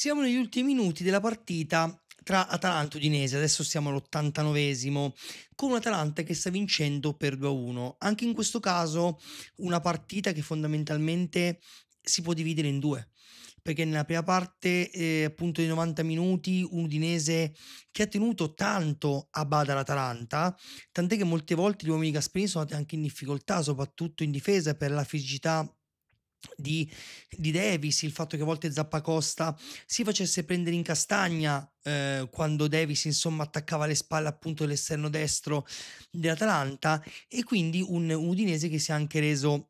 Siamo negli ultimi minuti della partita tra Atalanta e Udinese, adesso siamo all'89esimo, con Atalanta che sta vincendo per 2-1. Anche in questo caso una partita che fondamentalmente si può dividere in due perché nella prima parte eh, appunto di 90 minuti un Udinese che ha tenuto tanto a bada l'Atalanta tant'è che molte volte gli uomini di Gasperini sono andati anche in difficoltà soprattutto in difesa per la fisicità di, di, Davis, il fatto che a volte Zappacosta si facesse prendere in castagna eh, quando Davis insomma attaccava le spalle appunto dell'esterno destro dell'Atalanta e quindi un, un Udinese che si è anche reso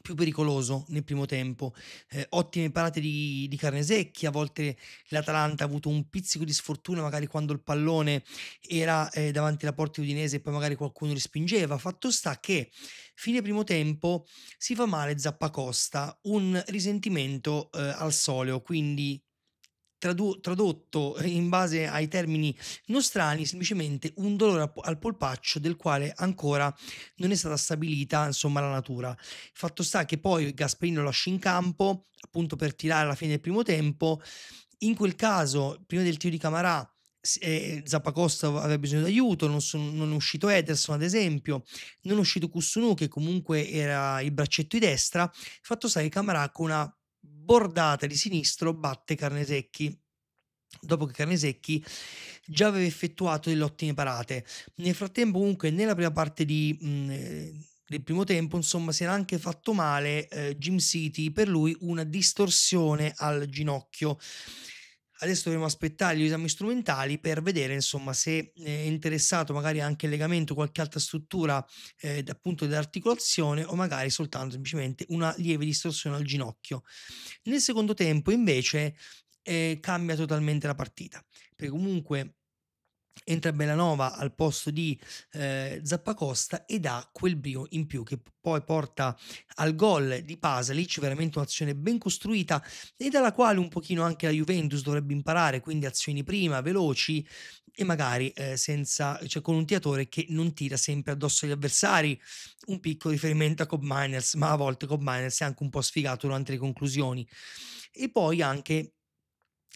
più pericoloso nel primo tempo. Eh, ottime parate di, di Carnesecchi, a volte l'Atalanta ha avuto un pizzico di sfortuna magari quando il pallone era eh, davanti alla porta udinese e poi magari qualcuno respingeva. Fatto sta che fine primo tempo si fa male Zappacosta, un risentimento eh, al soleo, quindi tradu- tradotto in base ai termini nostrani, semplicemente un dolore al polpaccio del quale ancora non è stata stabilita insomma, la natura. Il fatto sta che poi Gasperino lo lascia in campo appunto per tirare alla fine del primo tempo. In quel caso, prima del tiro di Camarà, eh, Zappacosta aveva bisogno d'aiuto, non, sono, non, è uscito Ederson ad esempio, non è uscito Custunu che comunque era il braccetto di destra, fatto sta che Camarà con una bordata di sinistro batte Carnesecchi dopo che Carnesecchi già aveva effettuato delle ottime parate. Nel frattempo, comunque, nella prima parte di, mh, mm, eh, del primo tempo, insomma, si era anche fatto male eh, Jim City per lui una distorsione al ginocchio. Adesso dobbiamo aspettare gli esami strumentali per vedere insomma, se eh, è interessato magari anche il legamento, qualche altra struttura eh, appunto dell'articolazione o magari soltanto semplicemente una lieve distorsione al ginocchio. Nel secondo tempo invece eh, cambia totalmente la partita. Perché comunque entra Bellanova al posto di eh, Zappacosta ed ha quel brio in più che poi porta al gol di Pasalic, veramente un'azione ben costruita e dalla quale un pochino anche la Juventus dovrebbe imparare, quindi azioni prima, veloci e magari eh, senza, cioè con un tiratore che non tira sempre addosso agli avversari, un piccolo riferimento a Cobb Miners, ma a volte Cobb Miners è anche un po' sfigato durante le conclusioni. E poi anche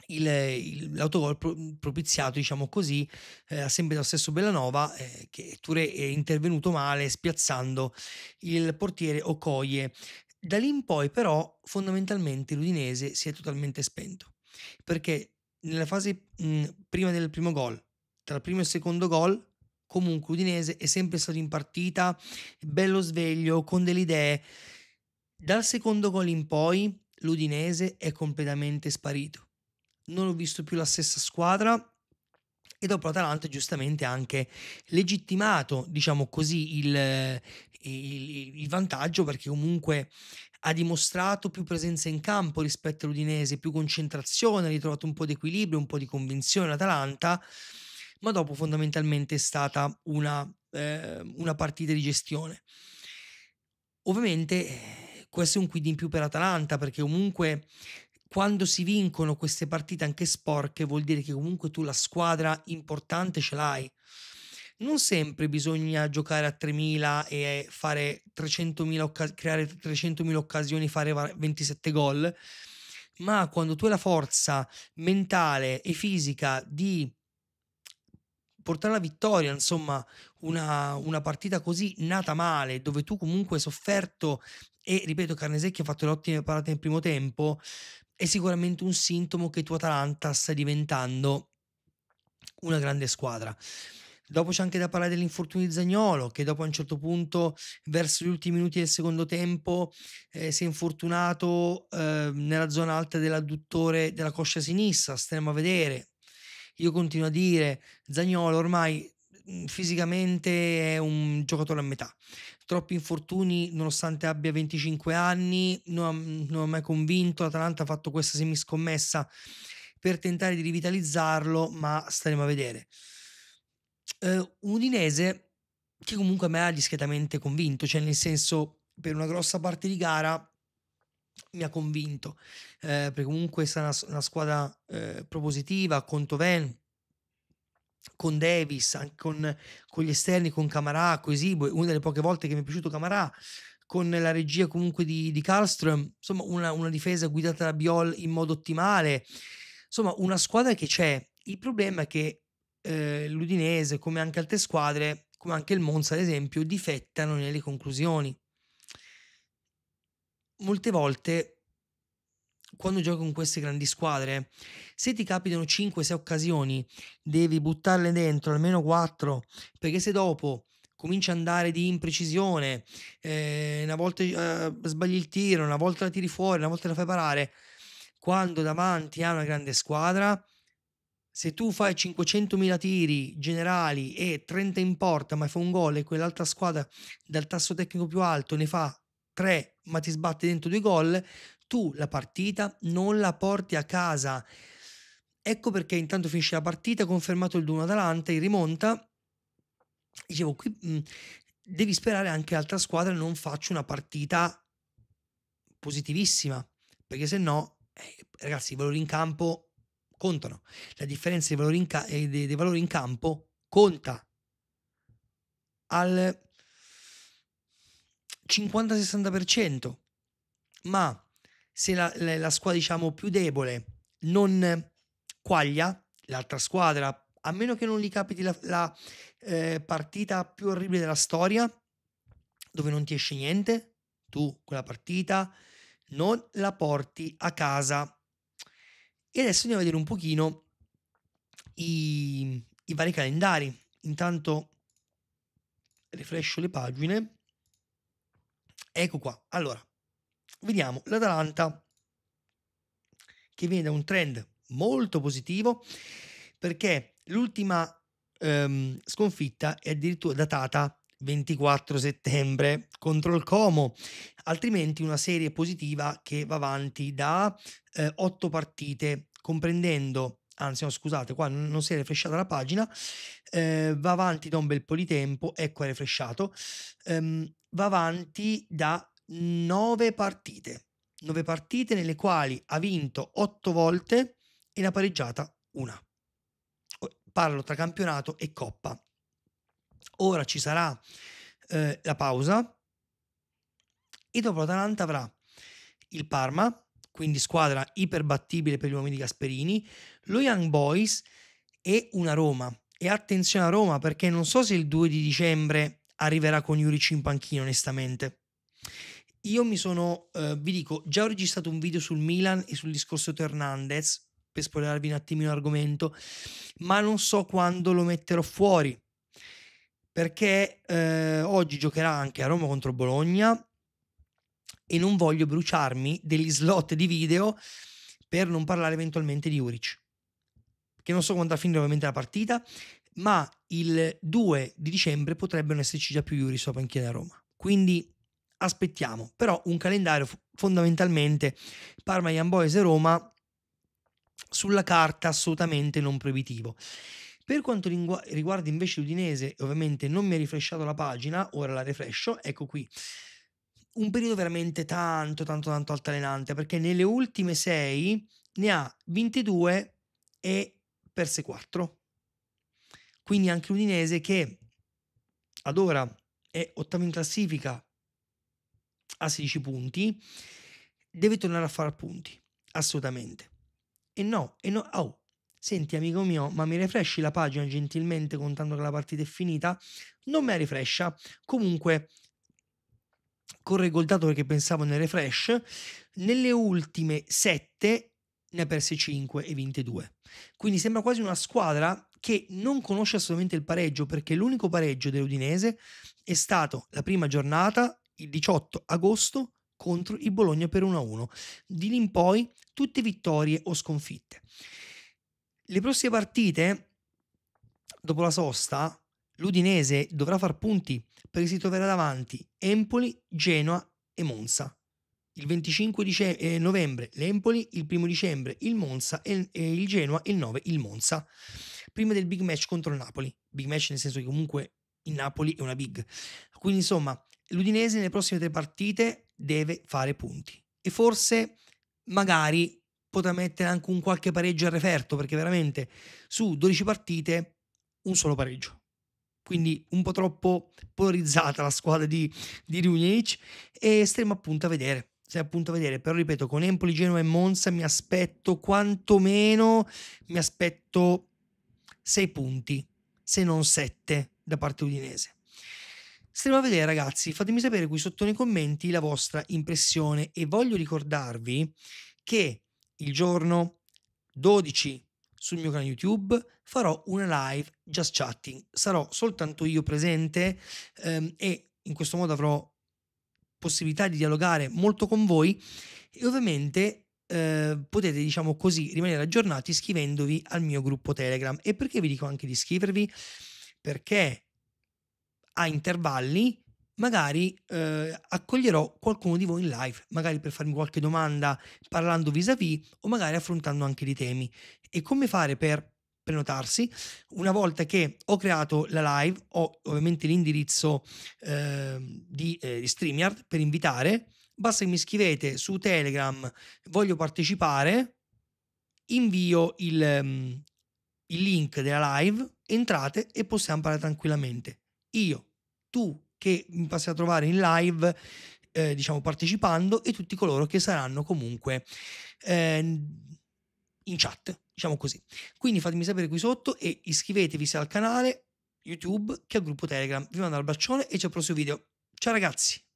il, il, l'autogol pro, mm, propiziato, diciamo così, eh, sempre dallo stesso Bellanova, eh, che pure è intervenuto male spiazzando il portiere Okoye. Da lì in poi, però, fondamentalmente l'Udinese si è totalmente spento perché nella fase mh, mm, prima del primo gol, tra il primo e il secondo gol, comunque l'Udinese è sempre stato in partita, bello sveglio, con delle idee. Dal secondo gol in poi, l'Udinese è completamente sparito non ho visto più la stessa squadra e dopo l'Atalanta giustamente ha anche legittimato, diciamo così, il, il, il, vantaggio perché comunque ha dimostrato più presenza in campo rispetto all'Udinese, più concentrazione, ha ritrovato un po' di equilibrio, un po' di convinzione l'Atalanta, ma dopo fondamentalmente è stata una, eh, una partita di gestione. Ovviamente eh, questo è un quid in più per l'Atalanta, perché comunque quando si vincono queste partite anche sporche vuol dire che comunque tu la squadra importante ce l'hai. Non sempre bisogna giocare a 3.000 e 300.000 creare 300.000 occasioni, e fare 27 gol, ma quando tu hai la forza mentale e fisica di portare la vittoria, insomma, una, una, partita così nata male, dove tu comunque hai sofferto e, ripeto, Carnesecchi ha fatto le ottime parate nel primo tempo, è sicuramente un sintomo che tuo Atalanta sta diventando una grande squadra. Dopo c'è anche da parlare dell'infortunio di Zagnolo, che dopo a un certo punto, verso gli ultimi minuti del secondo tempo, eh, si è infortunato eh, nella zona alta dell'adduttore della coscia sinistra. Staremo a vedere. Io continuo a dire, Zagnolo ormai Mm, fisicamente è un giocatore a metà. Troppi infortuni, nonostante abbia 25 anni, non, mm, non ho mai convinto. L'Atalanta ha fatto questa semiscommessa per tentare di rivitalizzarlo, ma staremo a vedere. Uh, Udinese, che comunque a me ha discretamente convinto, cioè nel senso per una grossa parte di gara mi ha convinto, eh, perché comunque questa è una, una squadra eh, propositiva, Contoven con Davis, con, con, gli esterni, con Camarà, con Esibo, una delle poche volte che mi è piaciuto Camarà, con la regia comunque di, di Karlström, insomma una, una, difesa guidata da Biol in modo ottimale, insomma una squadra che c'è. Il problema è che eh, l'Udinese, come anche altre squadre, come anche il Monza ad esempio, difettano nelle conclusioni. Molte volte quando giochi con queste grandi squadre, se ti capitano 5-6 occasioni, devi buttarle dentro almeno 4, perché se dopo comincia ad andare di imprecisione, eh, una volta eh, sbagli il tiro, una volta la tiri fuori, una volta la fai parare, quando davanti a una grande squadra, se tu fai 500.000 tiri generali e 30 in porta, ma fai un gol e quell'altra squadra dal tasso tecnico più alto ne fa 3, ma ti sbatte dentro due gol, tu la partita non la porti a casa. Ecco perché intanto finisce la partita, confermato il 1 Atalanta, in rimonta. Dicevo, qui mh, devi sperare anche l'altra squadra non faccia una partita positivissima, perché se no, eh, ragazzi, i valori in campo contano. La differenza dei valori in, ca- eh, dei, dei valori in campo conta. Al 50-60%, ma se la, la, la squadra diciamo più debole non quaglia l'altra squadra, a meno che non gli capiti la, la eh, partita più orribile della storia, dove non ti esce niente, tu quella partita non la porti a casa. E adesso andiamo a vedere un pochino i, i vari calendari. Intanto rifresco le pagine. Ecco qua. Allora, vediamo l'Atalanta che viene da un trend molto positivo perché l'ultima ehm, sconfitta è addirittura datata 24 settembre contro il Como, altrimenti una serie positiva che va avanti da eh, 8 partite, comprendendo, anzi no scusate, qua non si è refresciata la pagina, eh, va avanti da un bel po' di tempo, ecco è refresciato, ehm, va avanti da 9 partite. 9 partite nelle quali ha vinto 8 volte e ne ha pareggiata una. Parlo tra campionato e coppa. Ora ci sarà eh, la pausa e dopo l'Atalanta avrà il Parma, quindi squadra iperbattibile per gli uomini di Gasperini, lo Young Boys e una Roma. E attenzione a Roma perché non so se il 2 di dicembre arriverà con Juric in panchina onestamente io mi sono, eh, vi dico, già ho registrato un video sul Milan e sul discorso di Hernandez per spoilerarvi un attimino l'argomento, ma non so quando lo metterò fuori perché eh, oggi giocherà anche a Roma contro Bologna e non voglio bruciarmi degli slot di video per non parlare eventualmente di Uric che non so quando a finire ovviamente la partita ma il 2 di dicembre potrebbero esserci già più Uric sopra in chiesa a Roma quindi aspettiamo, però un calendario fondamentalmente Parma, Young Boys e Roma sulla carta assolutamente non proibitivo. Per quanto riguarda invece l'Udinese, ovviamente non mi ha rifresciato la pagina, ora la refrescio, ecco qui. Un periodo veramente tanto, tanto, tanto altalenante, perché nelle ultime sei ne ha 22 e perse 4. Quindi anche l'Udinese che ad ora è ottavo in classifica, a 16 punti, deve tornare a fare punti, assolutamente. E no, e no, oh, senti amico mio, ma mi refresci la pagina gentilmente contando che la partita è finita? Non me la refrescia, comunque correggo il dato perché pensavo nel refresh, nelle ultime 7 ne ha perse 5 e vinte 2. Quindi sembra quasi una squadra che non conosce assolutamente il pareggio perché l'unico pareggio dell'Udinese è stato la prima giornata il 18 agosto contro il Bologna per 1-1. Di lì in poi tutte vittorie o sconfitte. Le prossime partite, dopo la sosta, l'Udinese dovrà far punti perché si troverà davanti Empoli, Genoa e Monza. Il 25 dice- eh, novembre l'Empoli, il 1 dicembre il Monza e, e il Genoa il 9 il Monza. Prima del big match contro il Napoli. Big match nel senso che comunque il Napoli è una big. Quindi insomma, l'Udinese nelle prossime tre partite deve fare punti e forse magari potrà mettere anche un qualche pareggio al referto perché veramente su 12 partite un solo pareggio quindi un po' troppo polarizzata la squadra di, di Runic e stiamo appunto a vedere appunto a vedere, però ripeto, con Empoli, Genova e Monza mi aspetto quantomeno, mi aspetto 6 punti, se non 7 da parte udinese. Stiamo a vedere ragazzi, fatemi sapere qui sotto nei commenti la vostra impressione e voglio ricordarvi che il giorno 12 sul mio canale YouTube farò una live just chatting. Sarò soltanto io presente ehm, e in questo modo avrò possibilità di dialogare molto con voi e ovviamente eh, potete, diciamo così, rimanere aggiornati iscrivendovi al mio gruppo Telegram. E perché vi dico anche di iscrivervi? Perché a intervalli, magari eh, accoglierò qualcuno di voi in live, magari per farmi qualche domanda parlando vis-à-vis o magari affrontando anche dei temi. E come fare per prenotarsi? Una volta che ho creato la live, ho ovviamente l'indirizzo eh, di, eh, di StreamYard per invitare, basta che mi scrivete su Telegram voglio partecipare, invio il, mm, il link della live, entrate e possiamo parlare tranquillamente io, tu che mi passi a trovare in live, eh, diciamo partecipando, e tutti coloro che saranno comunque eh, in chat, diciamo così. Quindi fatemi sapere qui sotto e iscrivetevi sia al canale YouTube che al gruppo Telegram. Vi mando un bacione e ci al prossimo video. Ciao ragazzi!